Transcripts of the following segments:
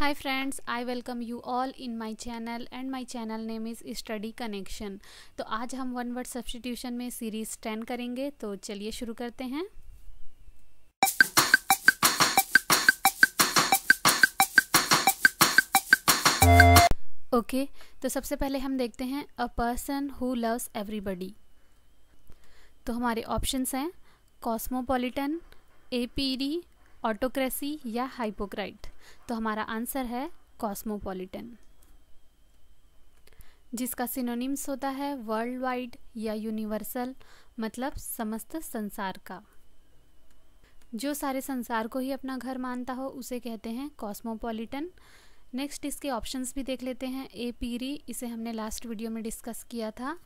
high friends I welcome you all in my channel and my channel name is study connection तो आज हम one word substitution में series ten करेंगे तो चलिए शुरू करते हैं ओके okay, तो सबसे पहले हम देखते हैं a person who loves everybody तो हमारे ऑप्शंस हैं कॉस्मोपॉलिटन एपीडी ऑटोक्रेसी या हाइपोक्राइट तो हमारा आंसर है कॉस्मोपॉलिटन जिसका सिनोनिम्स होता है वर्ल्ड वाइड या यूनिवर्सल मतलब समस्त संसार का जो सारे संसार को ही अपना घर मानता हो उसे कहते हैं कॉस्मोपॉलिटन नेक्स्ट इसके ऑप्शंस भी देख लेते हैं ए पीरी इसे हमने लास्ट वीडियो में डिस्कस किया था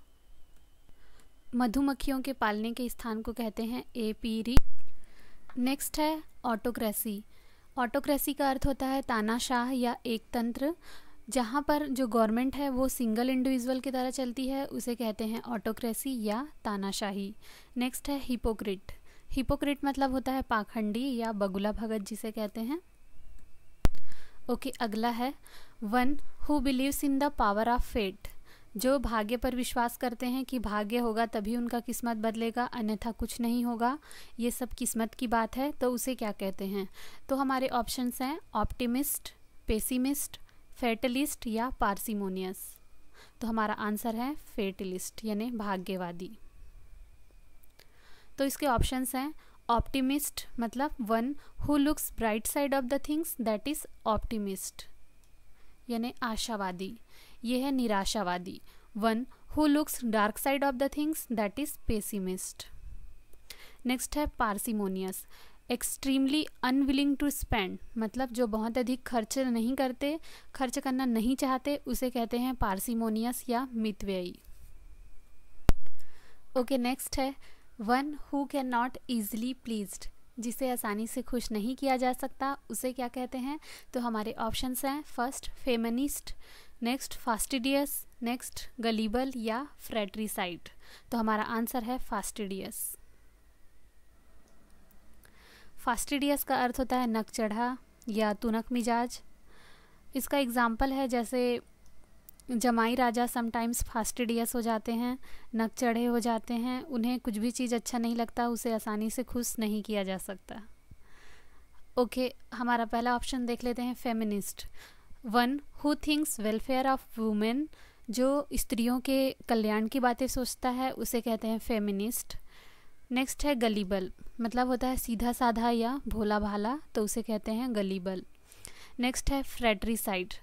मधुमक्खियों के पालने के स्थान को कहते हैं ए पीरी नेक्स्ट है ऑटोक्रेसी ऑटोक्रेसी का अर्थ होता है तानाशाह या एक तंत्र जहाँ पर जो गवर्नमेंट है वो सिंगल इंडिविजुअल की तरह चलती है उसे कहते हैं ऑटोक्रेसी या तानाशाही नेक्स्ट है हिपोक्रिट हिपोक्रिट मतलब होता है पाखंडी या बगुला भगत जिसे कहते हैं ओके okay, अगला है one who believes in the power of fate जो भाग्य पर विश्वास करते हैं कि भाग्य होगा तभी उनका किस्मत बदलेगा अन्यथा कुछ नहीं होगा ये सब किस्मत की बात है तो उसे क्या कहते हैं तो हमारे ऑप्शंस हैं ऑप्टिमिस्ट पेसिमिस्ट फेटलिस्ट या पार्सिमोनियस तो हमारा आंसर है फेटलिस्ट यानी भाग्यवादी तो इसके ऑप्शंस हैं ऑप्टिमिस्ट मतलब one who looks bright side of the things that is optimist यानी आशावादी ये है निराशावादी one who looks dark side of the things that is pessimist next है parsimonious extremely unwilling to spend मतलब जो बहुत अधिक खर्च नहीं करते खर्च करना नहीं चाहते उसे कहते हैं पार्सिमोनियस या मितव्ययी ओके नेक्स्ट है one who can not easily pleased जिसे आसानी से खुश नहीं किया जा सकता उसे क्या कहते हैं तो हमारे ऑप्शंस हैं first feminist next fastidious next gullible या फ्रेट्रीसाइट तो हमारा आंसर है फास्टिडियस फास्टिडियस का अर्थ होता है नक चढ़ा या तुनक मिजाज इसका एग्ज़ाम्पल है जैसे जमाई राजा समटाइम्स फास्टिडियस हो जाते हैं नक चढ़े हो जाते हैं उन्हें कुछ भी चीज़ अच्छा नहीं लगता उसे आसानी से खुश नहीं किया जा सकता ओके okay, हमारा पहला ऑप्शन देख लेते हैं feminist one who thinks welfare of women जो स्त्रियों के कल्याण की बातें सोचता है उसे कहते हैं फेमिनिस्ट नेक्स्ट है गलीबल मतलब होता है सीधा साधा या भोला भाला तो उसे कहते हैं गलीबल नेक्स्ट है फ्रेटरीसाइड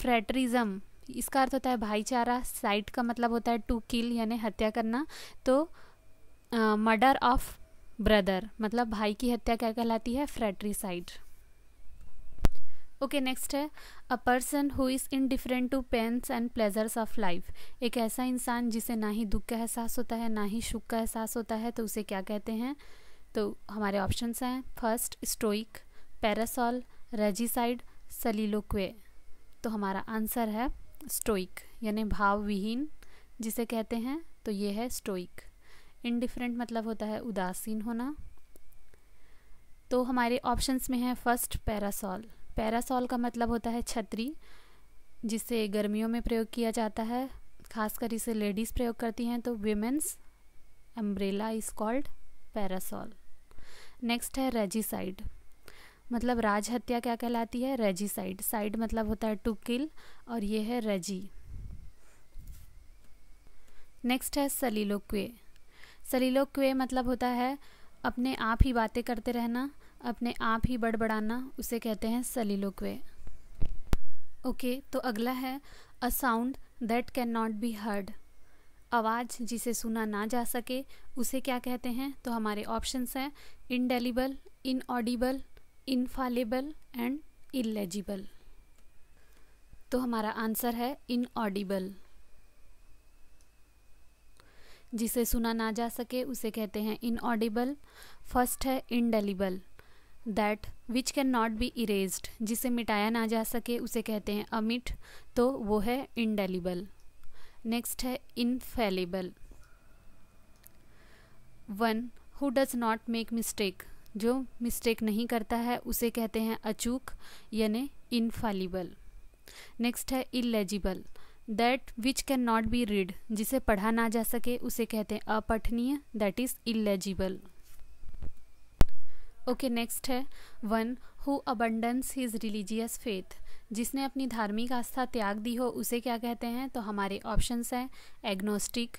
फ्रेटरिज्म इसका अर्थ होता है भाईचारा साइड का मतलब होता है टू किल यानी हत्या करना तो मर्डर ऑफ ब्रदर मतलब भाई की हत्या क्या कहलाती है फ्रेटरीसाइड ओके okay, नेक्स्ट है a person who is indifferent to pains and pleasures of life एक ऐसा इंसान जिसे ना ही दुख का एहसास होता है ना ही सुख का एहसास होता है तो उसे क्या कहते हैं तो हमारे ऑप्शंस हैं first stoic parasol regicide soliloquy तो हमारा आंसर है स्टोइक यानी भाव विहीन जिसे कहते हैं तो ये है स्टोइक इनडिफरेंट मतलब होता है उदासीन होना तो हमारे ऑप्शंस में है फर्स्ट पैरासॉल पैरासॉल का मतलब होता है छतरी जिसे गर्मियों में प्रयोग किया जाता है खासकर इसे लेडीज़ प्रयोग करती हैं तो women's umbrella is called parasol next है रेजिसाइड मतलब राज हत्या क्या कहलाती है रेजिसाइड साइड मतलब होता है टू किल और ये है रेजी नेक्स्ट है सलीलोक्वे सलीलोक्वे मतलब होता है अपने आप ही बातें करते रहना अपने आप ही बड़बड़ाना उसे कहते हैं सलीलोक्वे ओके okay, तो अगला है a sound that can not be heard आवाज़ जिसे सुना ना जा सके उसे क्या कहते हैं तो हमारे ऑप्शंस हैं indelible inaudible infallible and illegible तो हमारा आंसर है इनऑडिबल जिसे सुना ना जा सके उसे कहते हैं इनऑडिबल फर्स्ट है indelible that which can not be erased जिसे मिटाया ना जा सके उसे कहते हैं अमिट तो वो है इनडेलिबल नेक्स्ट है infallible one who does not make mistake जो मिस्टेक नहीं करता है उसे कहते हैं अचूक यानी इनफालिबल नेक्स्ट है illegible that which can not be read जिसे पढ़ा ना जा सके उसे कहते हैं अपठनीय that is illegible okay okay, next है one who abandons his religious faith जिसने अपनी धार्मिक आस्था त्याग दी हो उसे क्या कहते हैं तो हमारे ऑप्शंस हैं एग्नोस्टिक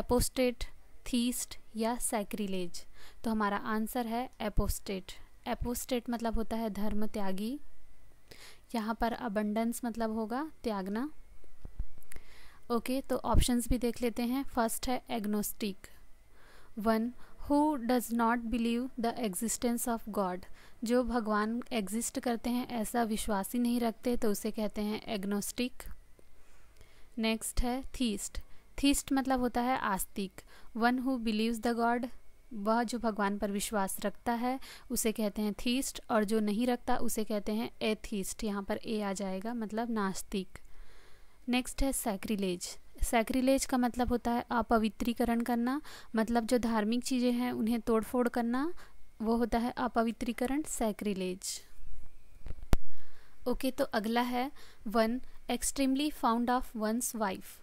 एपोस्टेट थीस्ट या सैक्रिलेज तो हमारा आंसर है एपोस्टेट एपोस्टेट मतलब होता है धर्म त्यागी यहाँ पर अबंडेंस मतलब होगा त्यागना ओके okay, तो ऑप्शंस भी देख लेते हैं फर्स्ट है agnostic one who does not believe the existence of God जो भगवान एग्जिस्ट करते हैं ऐसा विश्वास ही नहीं रखते तो उसे कहते हैं एग्नोस्टिक नेक्स्ट है थीस्ट थीस्ट मतलब होता है आस्तिक one who believes the God वह जो भगवान पर विश्वास रखता है उसे कहते हैं थीस्ट और जो नहीं रखता उसे कहते हैं एथीस्ट यहाँ पर ए आ जाएगा मतलब नास्तिक नेक्स्ट है सैक्रिलेज सैक्रिलेज का मतलब होता है अपवित्रीकरण करना मतलब जो धार्मिक चीज़ें हैं उन्हें तोड़फोड़ करना वो होता है अपवित्रीकरण सैक्रिलेज ओके okay, तो अगला है one extremely fond of one's wife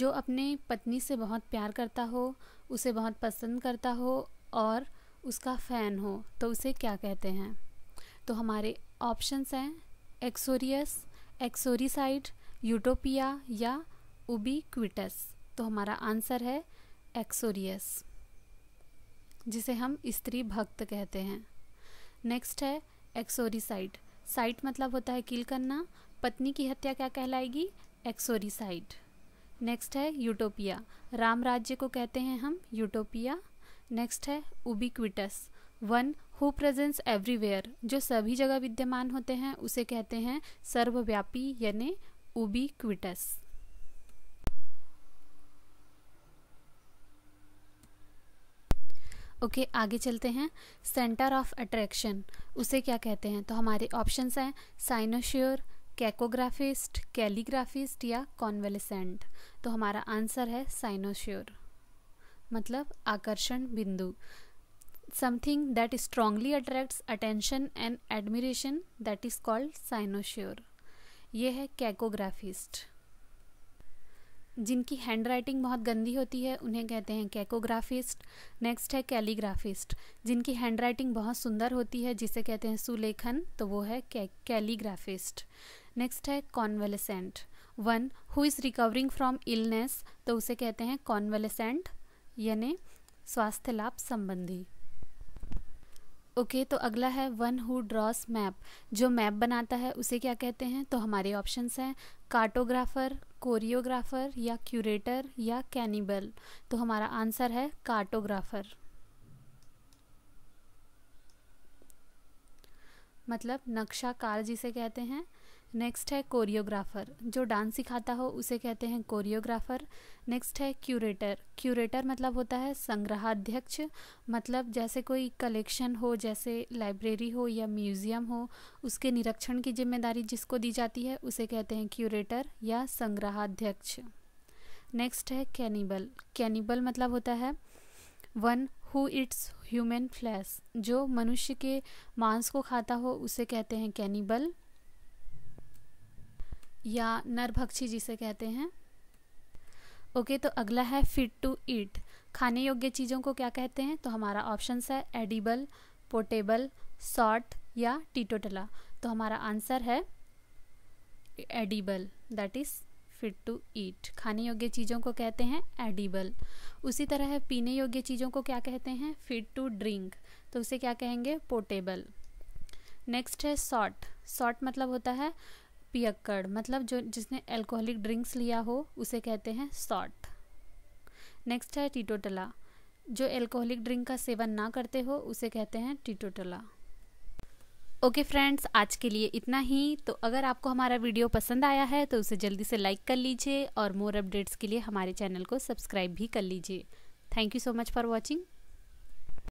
जो अपने पत्नी से बहुत प्यार करता हो उसे बहुत पसंद करता हो और उसका फ़ैन हो तो उसे क्या कहते हैं तो हमारे ऑप्शंस हैं एक्सोरियस एक्सोरिसाइड यूटोपिया या उबिक्विटस तो हमारा आंसर है एक्सोरियस जिसे हम स्त्री भक्त कहते हैं नेक्स्ट है एक्सोरिसाइड साइट मतलब होता है किल करना पत्नी की हत्या क्या कहलाएगी एक्सोरिसाइड नेक्स्ट है यूटोपिया राम राज्य को कहते हैं हम यूटोपिया नेक्स्ट है ubiquitous one who presence everywhere जो सभी जगह विद्यमान होते हैं उसे कहते हैं सर्वव्यापी यानी उबिक्विटस ओके okay, आगे चलते हैं सेंटर ऑफ अट्रैक्शन उसे क्या कहते हैं तो हमारे ऑप्शंस हैं साइनोश्योर कैकोग्राफिस्ट कैलीग्राफिस्ट या कॉन्वेलिसेंट तो हमारा आंसर है साइनोश्योर मतलब आकर्षण बिंदु something that strongly attracts attention and admiration that is called cynosure ये है कैकोग्राफिस्ट जिनकी हैंड राइटिंग बहुत गंदी होती है उन्हें कहते हैं कैकोग्राफिस्ट नेक्स्ट है कैलीग्राफिस्ट जिनकी हैंड राइटिंग बहुत सुंदर होती है जिसे कहते हैं सुलेखन तो वो है कैलीग्राफिस्ट नेक्स्ट है convalescent one who is recovering from illness तो उसे कहते हैं कॉन्वेलेसेंट यानी स्वास्थ्य लाभ संबंधी ओके okay, तो अगला है वन हु ड्रॉस मैप जो मैप बनाता है उसे क्या कहते हैं तो हमारे ऑप्शंस हैं कार्टोग्राफर कोरियोग्राफर या क्यूरेटर या कैनिबल तो हमारा आंसर है कार्टोग्राफर मतलब नक्शाकार जिसे कहते हैं नेक्स्ट है कोरियोग्राफर जो डांस सिखाता हो उसे कहते हैं कोरियोग्राफर नेक्स्ट है क्यूरेटर क्यूरेटर मतलब होता है संग्रहाध्यक्ष मतलब जैसे कोई कलेक्शन हो जैसे लाइब्रेरी हो या म्यूज़ियम हो उसके निरीक्षण की जिम्मेदारी जिसको दी जाती है उसे कहते हैं क्यूरेटर या संग्रहाध्यक्ष नेक्स्ट है कैनिबल कैनिबल मतलब होता है one who eats human flesh जो मनुष्य के मांस को खाता हो उसे कहते हैं कैनिबल या नरभक्षी जिसे कहते हैं ओके okay, तो अगला है फिट टू ईट खाने योग्य चीज़ों को क्या कहते हैं तो हमारा ऑप्शंस है एडिबल पोर्टेबल सॉट या टीटोटला तो हमारा आंसर है edible that is fit to eat खाने योग्य चीज़ों को कहते हैं एडिबल उसी तरह है पीने योग्य चीज़ों को क्या कहते हैं फिट टू ड्रिंक तो उसे क्या कहेंगे पोर्टेबल नेक्स्ट है सॉट सॉट मतलब होता है पियक्कड़ मतलब जो जिसने अल्कोहलिक ड्रिंक्स लिया हो उसे कहते हैं सॉट नेक्स्ट है टीटोटला जो अल्कोहलिक ड्रिंक का सेवन ना करते हो उसे कहते हैं टीटोटला ओके फ्रेंड्स आज के लिए इतना ही तो अगर आपको हमारा वीडियो पसंद आया है तो उसे जल्दी से लाइक कर लीजिए और मोर अपडेट्स के लिए हमारे चैनल को सब्सक्राइब भी कर लीजिए thank you so much for watching